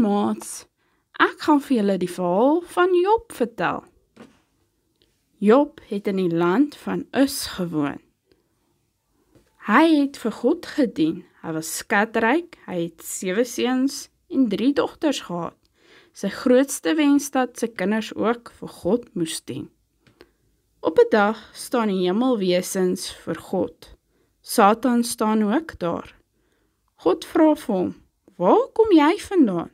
maats, ek gaan vir julle die verhaal van Job vertel. Job het in die land van Us gewoon. Hy het vir God gedien. Hy was skatryk. Hy het 7 seuns en 3 dogters gehad. Sy grootste wens dat sy kinders ook vir God moes dien. Op 'n dag staan die hemelwesens vir God. Satan staan ook daar. God vra vir hom: "Waar kom jy vandaan?"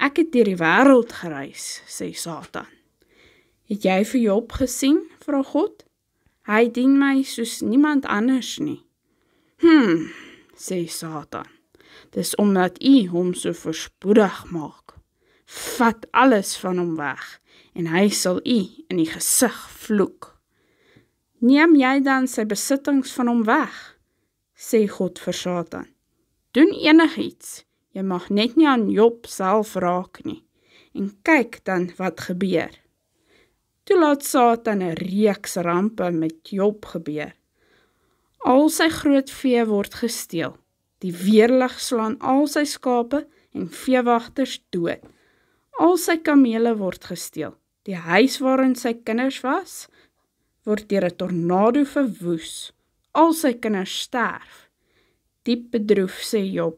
Ek het deur die wêreld gereis, sê Satan. Het jy vir Job gesien? vra God. Hy dien my soos niemand anders nie. Hm, sê Satan. Dis omdat U hom so verspoedig maak. Vat alles van hom weg en hy sal U in die gesig vloek. Neem jy dan sy besittings van hom weg? sê God vir Satan. Doen enigiets Jy mag net nie aan Job self raak nie. En kyk dan wat gebeur. Toe laat Satan 'n reeks rampe met Job gebeur. Al sy groot vee word gesteel. Die weerlig slaan al sy skape en veewagters dood. Al sy kamele word gesteel. Die huis waarin sy kinders was, word deur 'n tornado verwoes. Al sy kinders sterf. Diep bedroef sê Job: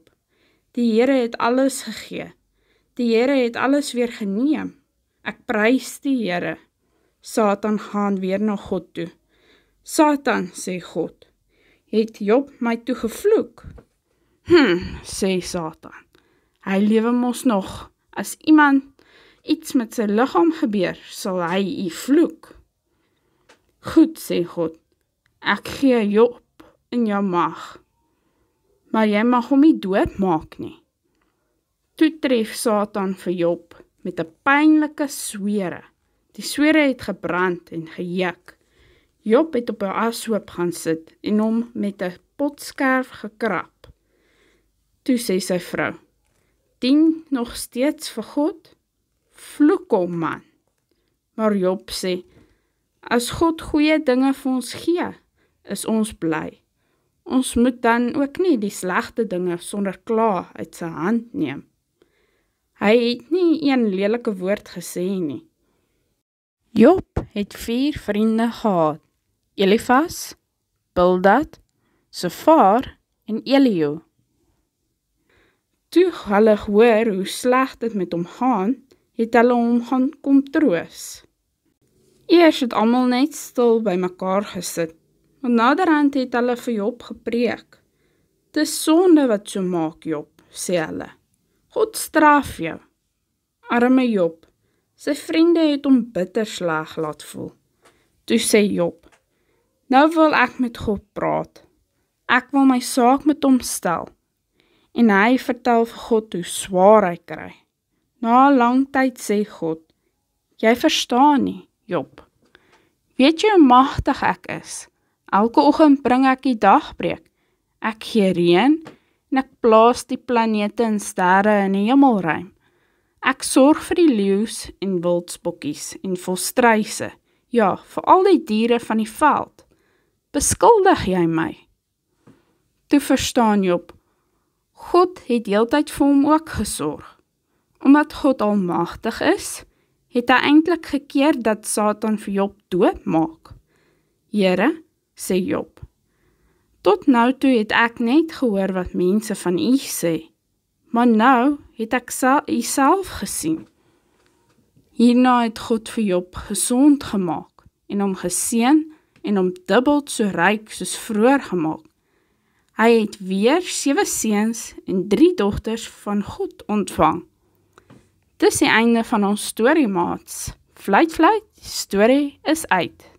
Die Here het alles gegee. Die Here het alles weer geneem. Ek prys die Here. Satan gaan weer na God toe. Satan sê God, het Job my toe gevloek. Hm, sê Satan. Hy lewe mos nog. As iemand iets met sy liggaam gebeur, sal hy u vloek. Goed sê God. Ek gee Job in jou mag maar jy mag hom nie doodmaak nie. Toe tref Satan vir Job met 'n pynlike swere. Die swere het gebrand en gejuk. Job het op 'n ashoop gaan sit en hom met 'n potskerf gekrap. Toe sê sy vrou: "Dien nog steeds vir God? Vloek hom man." Maar Job sê: "As God goeie dinge vir ons gee, is ons bly." Ons moet dan ook nie die slegte dinge sonder kla uit sy hand neem. Hy het nie een lelike woord gesê nie. Job het 4 vriende gehad: Elifas, Bildad, Sofar en Elio. Toe hulle hoor hoe sleg dit met hom gaan, het hulle hom gaan kom troos. Eers het almal net stil by mekaar gesit want naderhand het hulle vir Job gepreek. Dis sonde wat so maak Job, sê hulle. God straf jou. Arme Job, sy vriende het hom bitter sleg laat voel. Toe sê Job, nou wil ek met God praat. Ek wil my saak met hom stel. En hy vertel vir God hoe swaar hy kry. Na 'n lang tyd sê God, jy verstaan nie, Job. Weet jy hoe magtig ek is? Elke oggend bring ek die dagbreek. Ek gee reën en ek plaas die planete en sterre in die hemelruim. Ek sorg vir die leeu's en wildsbokkies en volstruise. Ja, vir al die diere van die veld. Beskuldig jy my? Toe verstaan Job. God het heeltyd vir hom ook gesorg. Omdat God almagtig is, het hy eintlik gekeer dat Satan vir Job dood maak. Here, sê Job. Tot nou toe het ek net gehoor wat mense van u sê, maar nou het ek u self gesien. Hierna het God vir Job gesond gemaak en hom geseën en hom dubbel so ryk soos vroeër gemaak. Hy het weer 7 seuns en 3 dogters van God ontvang. Dis die einde van ons storie maats. Fluit fluit, storie is uit.